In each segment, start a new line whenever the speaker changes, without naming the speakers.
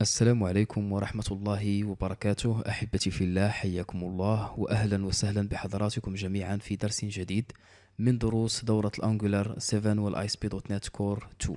السلام عليكم ورحمة الله وبركاته أحبتي في الله حياكم الله وأهلا وسهلا بحضراتكم جميعا في درس جديد من دروس دورة الأنجولار 7 والآي سبي دوت نت كور 2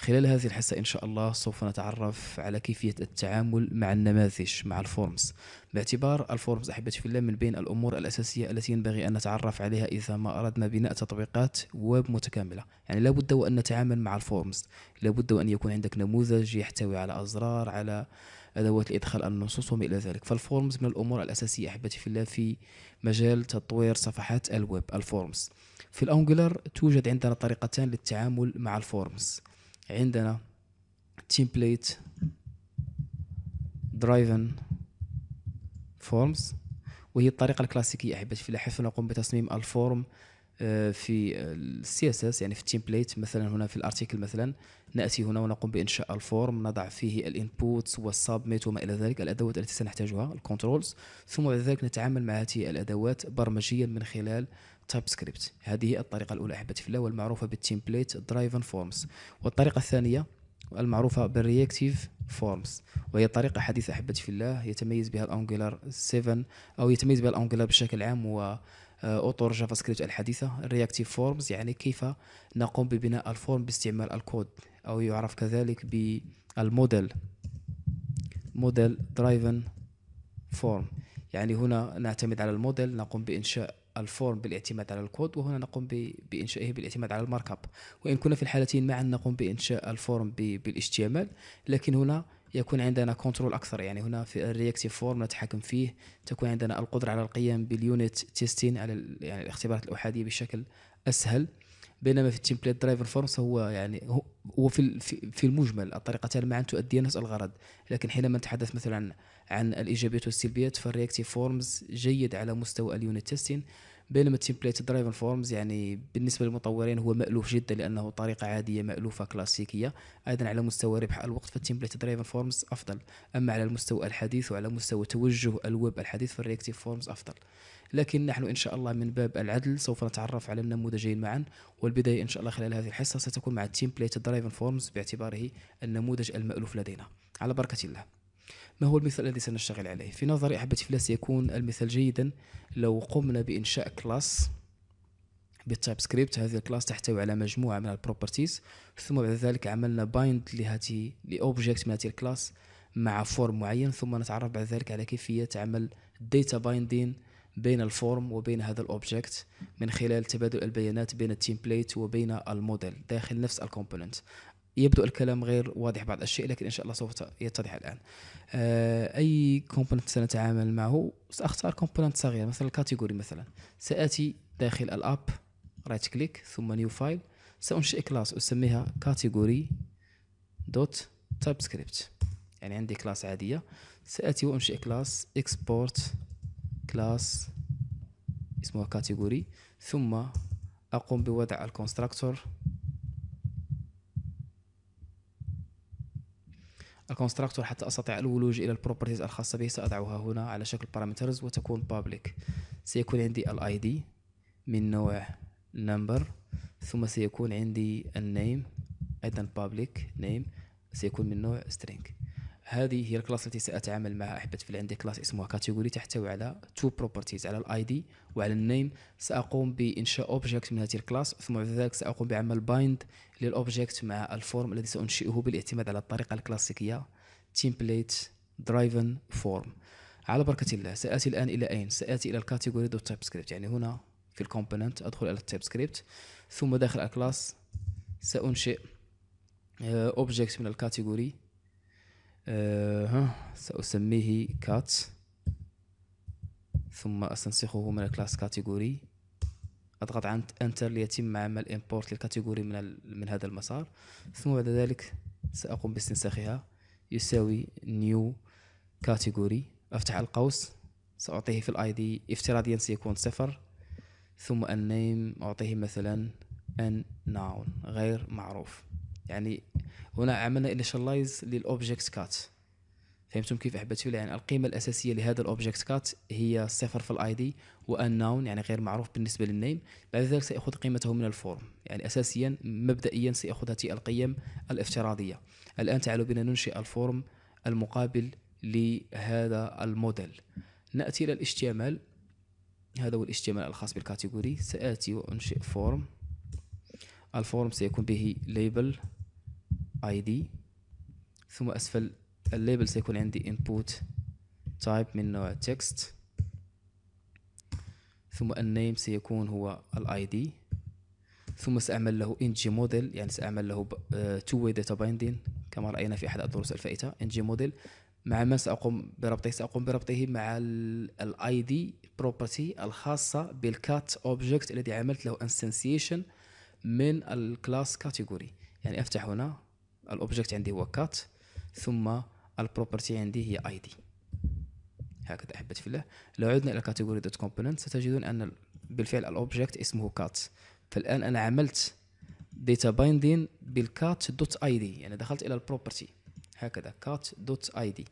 خلال هذه الحصة إن شاء الله سوف نتعرف على كيفية التعامل مع النماذج مع الفورمز باعتبار الفورمز أحبتي في الله من بين الأمور الأساسية التي ينبغي أن نتعرف عليها إذا ما أردنا بناء تطبيقات ويب متكاملة يعني لابد وأن نتعامل مع الفورمز لابد وأن يكون عندك نموذج يحتوي على أزرار على أدوات لإدخال النصوص وما إلى ذلك فالفورمز من الأمور الأساسية أحبتي في الله في مجال تطوير صفحات الويب الفورمز في الأنجلر توجد عندنا طريقتان للتعامل مع الفورمز عندنا تيمبليت درايفن فورمز وهي الطريقه الكلاسيكيه في الفلاحه فنقوم بتصميم الفورم آه، في السي اس اس يعني في التمبليت مثلا هنا في الارتيكل مثلا ناتي هنا ونقوم بانشاء الفورم نضع فيه الانبوتس والسبميت وما الى ذلك الادوات التي سنحتاجها الكنترولز ثم بعد ذلك نتعامل مع هذه الادوات برمجيا من خلال تايب سكريبت هذه الطريقه الاولى احبتي في الله والمعروفه بالتمبليت درايفن فورمز والطريقه الثانيه المعروفة بالرياكتيف فورمز وهي طريقة حديثة أحبتي في الله يتميز بها الأنجولار 7 أو يتميز بها الأنجولار بشكل عام و آه، اطر جافا سكريبت الحديثه الرياكتيف فورمز يعني كيف نقوم ببناء الفورم باستعمال الكود او يعرف كذلك بالموديل موديل درايفن فورم يعني هنا نعتمد على الموديل نقوم بانشاء الفورم بالاعتماد على الكود وهنا نقوم بانشائه بالاعتماد على الماركاب وان كنا في الحالتين معا نقوم بانشاء الفورم بالاشتمال لكن هنا يكون عندنا كنترول اكثر يعني هنا في الرياكتيف فورم نتحكم فيه تكون عندنا القدره على القيام باليونت تيستين على يعني الاختبارات الاحاديه بشكل اسهل بينما في التمبليت درايفر فورم هو يعني هو في في المجمل الطريقتان معا تؤدي نفس الغرض لكن حينما نتحدث مثلا عن الايجابيات والسلبيات فالرياكتيف فورمز جيد على مستوى اليونت تيستين بينما التمبليت درايفن فورمز يعني بالنسبه للمطورين هو مالوف جدا لانه طريقه عاديه مالوفه كلاسيكيه ايضا على مستوى ربح الوقت فالتيمبليت درايفن فورمز افضل اما على المستوى الحديث وعلى مستوى توجه الويب الحديث فالرياكتيف فورمز افضل لكن نحن ان شاء الله من باب العدل سوف نتعرف على النموذجين معا والبدايه ان شاء الله خلال هذه الحصه ستكون مع التيمبليت درايفن فورمز باعتباره النموذج المالوف لدينا على بركه الله ما هو المثال الذي سنشتغل عليه في نظري أحبتي في سيكون المثال جيدا لو قمنا بإنشاء كلاس بالتايب سكريبت هذه الكلاس تحتوي على مجموعة من البروبرتيز ثم بعد ذلك عملنا بايند لهذه لأوبجيكت من هذه الكلاس مع فورم معين ثم نتعرف بعد ذلك على كيفية عمل داتا بايندين بين الفورم وبين هذا الاوبجكت من خلال تبادل البيانات بين التيمبليت وبين الموديل داخل نفس الكومبوننت يبدو الكلام غير واضح بعض الشيء لكن ان شاء الله سوف يتضح الان آه، اي كومبوننت سنتعامل معه ساختار كومبوننت صغير مثلا الكاتيجوري مثلا ساتي داخل الاب رايت كليك ثم نيو فايل سانشئ كلاس اسميها كاتيجوري دوت تايب سكريبت يعني عندي كلاس عاديه ساتي وانشئ كلاس اكسبورت كلاس اسمها كاتيجوري ثم اقوم بوضع الكونستراكتور الكونستراكتور حتى أستطيع الولوج إلى البروبرتيز الخاصة به سأضعها هنا على شكل بارامترز وتكون public سيكون عندي الاي ID من نوع number ثم سيكون عندي النيم أيضا public name سيكون من نوع string هذه هي الكلاس التي ساتعامل معها احبت في عندي كلاس اسمها كاتيجوري تحتوي على تو بروبرتيز على الاي دي وعلى النيم ساقوم بانشاء اوبجيكت من هذه الكلاس ثم بعد ذلك ساقوم بعمل بايند للاوبجيكت مع الفورم الذي سانشئه بالاعتماد على الطريقه الكلاسيكيه تيمبليت درايفن فورم على بركه الله ساتي الان الى اين ساتي الى الكاتيجوري دوت تايب سكريبت يعني هنا في الكومبوننت ادخل الى التايب سكريبت ثم داخل الكلاس سانشئ اوبجيكت آه، من الكاتيجوري آه سأسميه كات ثم أستنسخه من الكلاس كاتيجوري أضغط عن انتر ليتم عمل امبورت للكاتيجوري من, من هذا المسار ثم بعد ذلك سأقوم باستنساخها يساوي نيو كاتيجوري أفتح القوس سأعطيه في الاي دي افتراضيا سيكون صفر ثم النيم أعطيه مثلا ان ناون غير معروف يعني هنا عملنا انيشاليز للأوبجكت كات فهمتم كيف احبتوا يعني القيمه الاساسيه لهذا الاوبجكت كات هي صفر في الاي دي وانون يعني غير معروف بالنسبه للنيم بعد ذلك سياخذ قيمته من الفورم يعني اساسيا مبدئيا سياخذ هذه القيم الافتراضيه الان تعالوا بنا ننشئ الفورم المقابل لهذا الموديل ناتي الى الاشتمال هذا هو الاشتمال الخاص بالكاتيجوري ساتي وانشئ فورم الفورم سيكون به ليبل id ثم اسفل الليبل سيكون عندي input type من نوع text ثم النيم سيكون هو الاي ثم سأعمل له ng model يعني سأعمل له تو آه، way data binding كما رأينا في أحد الدروس الفائتة ng model مع من سأقوم بربطه سأقوم بربطه مع الاي دي بروبرتي الخاصة بالكات object الذي عملت له instantiation من الكلاس category يعني أفتح هنا الاوبجيكت عندي هو كات ثم البروبرتي عندي هي اي دي هكذا احبت في الله لو عدنا الى كاتيجوري دوت كومبوننت ستجدون ان بالفعل الاوبجيكت اسمه كات فالان انا عملت داتا بايندين بالكات دوت اي دي يعني دخلت الى البروبرتي هكذا كات دوت اي دي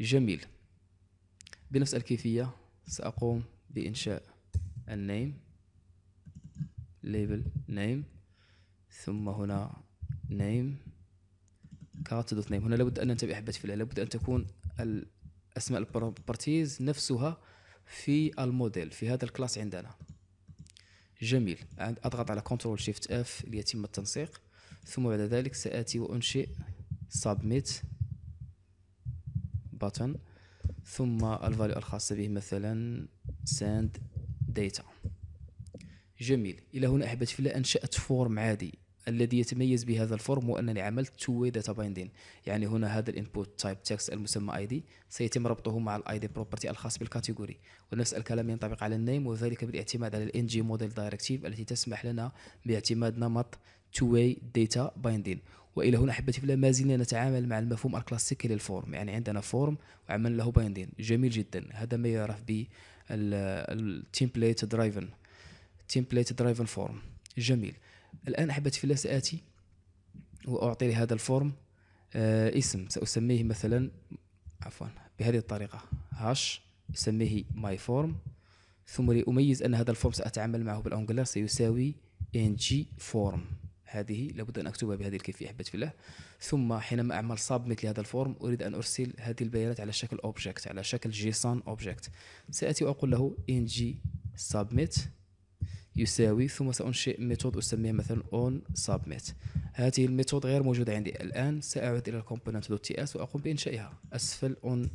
جميل بنفس الكيفيه ساقوم بانشاء النيم label name ثم هنا name كارت دوت نيم هنا لابد ان ننتبه احبتي في لابد ان تكون اسماء البروبرتيز نفسها في الموديل في هذا الكلاس عندنا جميل اضغط على كنترول شيفت اف ليتم التنسيق ثم بعد ذلك ساتي وانشئ سبميت باتن ثم الفاليو الخاصة به مثلا ساند داتا جميل إلى هنا أحبتي في الله أنشأت فورم عادي الذي يتميز بهذا الفورم هو انني عملت تو واي داتا بايندين يعني هنا هذا الانبوت تايب تكست المسمى اي دي سيتم ربطه مع الاي دي بروبرتي الخاص بالكاتيجوري ونفس الكلام ينطبق على النيم وذلك بالاعتماد على الان جي موديل دايركتيف التي تسمح لنا باعتماد نمط تو واي داتا بايندين والى هنا احبتي في ما زلنا نتعامل مع المفهوم الكلاسيكي للفورم يعني عندنا فورم وعملنا له بايندين جميل جدا هذا ما يعرف ب التمبليت درايفن تمبليت درايفن فورم جميل الآن أحبتي في الله سآتي وأعطي لهذا الفورم آه اسم سأسميه مثلا عفوا بهذه الطريقة هاش أسميه ماي فورم ثم لأميز أن هذا الفورم سأتعامل معه بالأنجلر سيساوي ng فورم هذه لابد أن أكتبها بهذه الكيفية أحبت في الله ثم حينما أعمل سابميت لهذا الفورم أريد أن أرسل هذه البيانات على شكل أوبجكت على شكل جيسون أوبجكت سأتي وأقول له ng submit يساوي ثم سأنشئ ميثود أسميها مثلا on submit هذه الميثود غير موجودة عندي الآن سأعود إلى الكومبوننت وأقوم بإنشائها أسفل on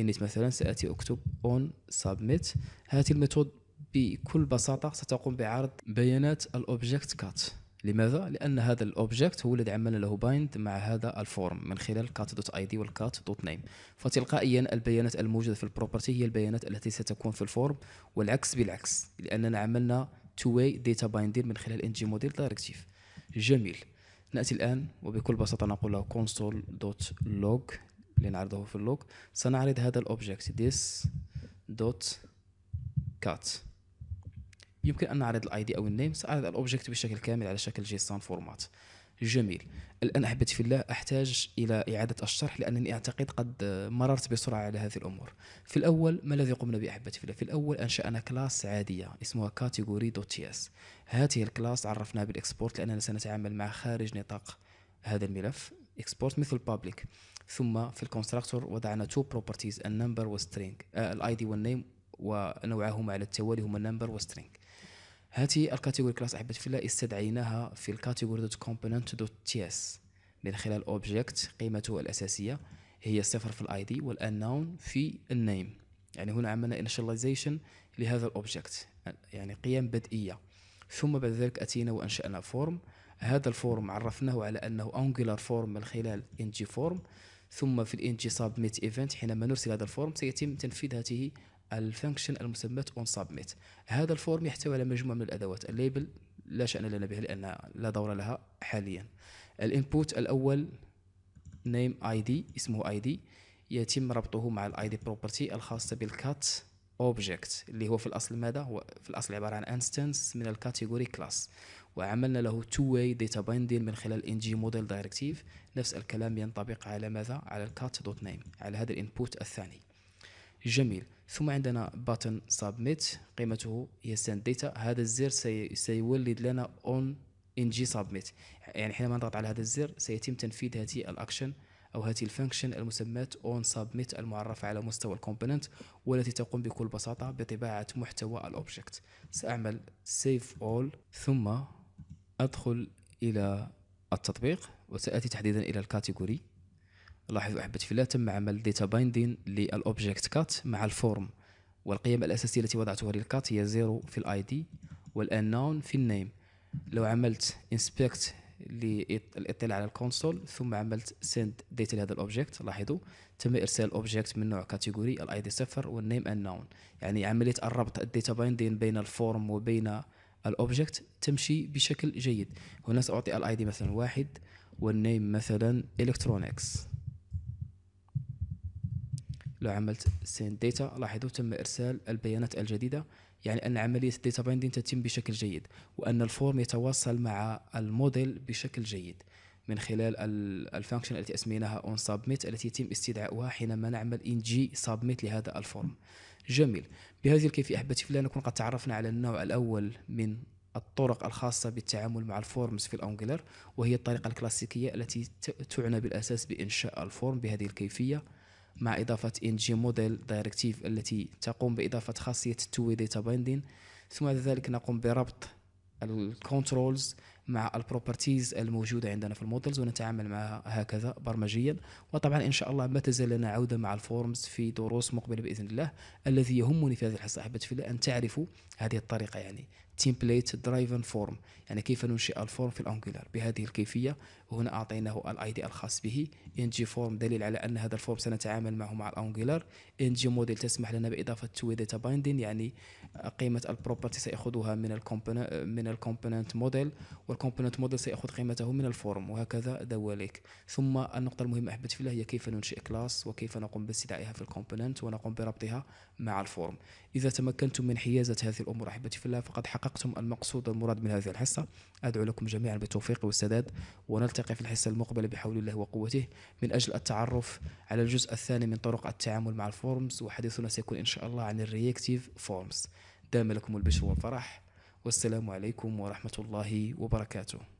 init مثلا سأتي أكتب on submit هذه الميثود بكل بساطة ستقوم بعرض بيانات الأوبجكت كات لماذا؟ لأن هذا الأوبجيكت هو الذي عملنا له بايند مع هذا الفورم من خلال كات دوت اي دي والكات دوت نيم فتلقائيا البيانات الموجودة في البروبرتي هي البيانات التي ستكون في الفورم والعكس بالعكس لأننا عملنا تو واي داتا بايندين من خلال ng موديل دايركتيف جميل نأتي الآن وبكل بساطة نقول له كونسول دوت لوج لنعرضه في اللوج سنعرض هذا الأوبجيكت this دوت كات يمكن ان نعرض الاي دي او النيم ساعرض الاوبجيكت بشكل كامل على شكل جيسون فورمات جميل الان احبتي في الله احتاج الى اعاده الشرح لانني اعتقد قد مررت بسرعه على هذه الامور في الاول ما الذي قمنا به احبتي في الله في الاول انشانا كلاس عاديه اسمها كاتيجوري دوت تي اس هذه الكلاس عرفناها بالاكسبورت لاننا سنتعامل مع خارج نطاق هذا الملف اكسبورت مثل بابليك ثم في الكونستراكتور وضعنا تو بروبرتيز النمبر والسترينج الاي دي والنيم ونوعهما على التوالي هما النمبر وسترينج هاتي الكاتيجوري كلاس احبتي في الله استدعيناها في الكاتيجوري دوت كومبوننت دوت تي اس من خلال اوبجيكت قيمته الاساسيه هي صفر في الاي دي والانون في النيم يعني هنا عملنا initialization لهذا الاوبجيكت يعني قيم بدئيه ثم بعد ذلك اتينا وانشانا فورم هذا الفورم عرفناه على انه انجولار فورم من خلال ng فورم ثم في الانج سابميت ايفنت حينما نرسل هذا الفورم سيتم تنفيذ هذه الفانكشن المسمات اون سبميت هذا الفورم يحتوي على مجموعه من الادوات الليبل لا شان لنا بها لان لا دور لها حاليا الانبوت الاول نيم اي دي اسمه اي دي يتم ربطه مع الاي دي بروبرتي الخاصه بالكات اوبجكت اللي هو في الاصل ماذا هو في الاصل عباره عن انستنس من الكاتيجوري كلاس وعملنا له تو واي داتا بايندين من خلال ان جي موديل دايركتيف نفس الكلام ينطبق على ماذا على الكات دوت نيم على هذا الانبوت الثاني جميل ثم عندنا باتن سابميت قيمته هي سند ديتا هذا الزر سيولد لنا اون ان جي سابميت يعني حينما نضغط على هذا الزر سيتم تنفيذ هذه الاكشن او هذه الفانكشن المسماة اون سابميت المعرفة على مستوى الكومبوننت والتي تقوم بكل بساطة بطباعة محتوى الاوبجكت سأعمل سيف اول ثم ادخل الى التطبيق وسآتي تحديدا الى الكاتيجوري لاحظوا احبتي الله تم عمل ديتا بايندين للاوبجيكت كات مع الفورم والقيم الاساسيه التي وضعتها للكات هي زيرو في الاي دي والانون في النيم لو عملت انسبكت للاطلاع على الكونسول ثم عملت سند ديتا لهذا الاوبجيكت لاحظوا تم ارسال اوبجيكت من نوع كاتيجوري الاي دي صفر والنيم انون يعني عمليه الربط الديتا بايندين بين الفورم وبين الاوبجيكت تمشي بشكل جيد هنا ساعطي الاي دي مثلا واحد والنيم مثلا الكترونكس لو عملت سين داتا لاحظوا تم ارسال البيانات الجديده يعني ان عمليه الداتا بايندين تتم بشكل جيد وان الفورم يتواصل مع الموديل بشكل جيد من خلال الفانكشن التي اسميناها اون سبميت التي يتم استدعائها حينما نعمل ان جي سبميت لهذا الفورم جميل بهذه الكيفيه احبتي في نكون قد تعرفنا على النوع الاول من الطرق الخاصة بالتعامل مع الفورمز في الأنجلر وهي الطريقة الكلاسيكية التي تعنى بالأساس بإنشاء الفورم بهذه الكيفية مع إضافة NG Model Directive التي تقوم بإضافة خاصية Way Data Binding ثم بعد ذلك نقوم بربط الكنترولز مع البروبرتيز الموجودة عندنا في المودلز ونتعامل معها هكذا برمجيا وطبعا إن شاء الله ما تزال لنا عودة مع الفورمز في دروس مقبلة بإذن الله الذي يهمني في هذه الحصة أحبتي في أن تعرفوا هذه الطريقة يعني template driven form يعني كيف ننشئ الفورم في الانجولار بهذه الكيفيه وهنا اعطيناه الاي دي الخاص به ان جي فورم دليل على ان هذا الفورم سنتعامل معه مع الانجولار ان جي موديل تسمح لنا باضافه تو داتا بايندين يعني قيمه البروبرتي سياخذها من الكومبوننت من الكومبوننت موديل والكومبوننت موديل سياخذ قيمته من الفورم وهكذا دواليك ثم النقطه المهمه احبت في الله هي كيف ننشئ كلاس وكيف نقوم باستدعائها في الكومبوننت ونقوم بربطها مع الفورم اذا تمكنتم من حيازه هذه الامور احبتي في الله فقد حققت حققتم المقصود المراد من هذه الحصة أدعو لكم جميعا بالتوفيق والسداد ونلتقي في الحصة المقبلة بحول الله وقوته من أجل التعرف على الجزء الثاني من طرق التعامل مع الفورمز وحديثنا سيكون إن شاء الله عن الرياكتيف فورمز دام لكم البشر والفرح والسلام عليكم ورحمة الله وبركاته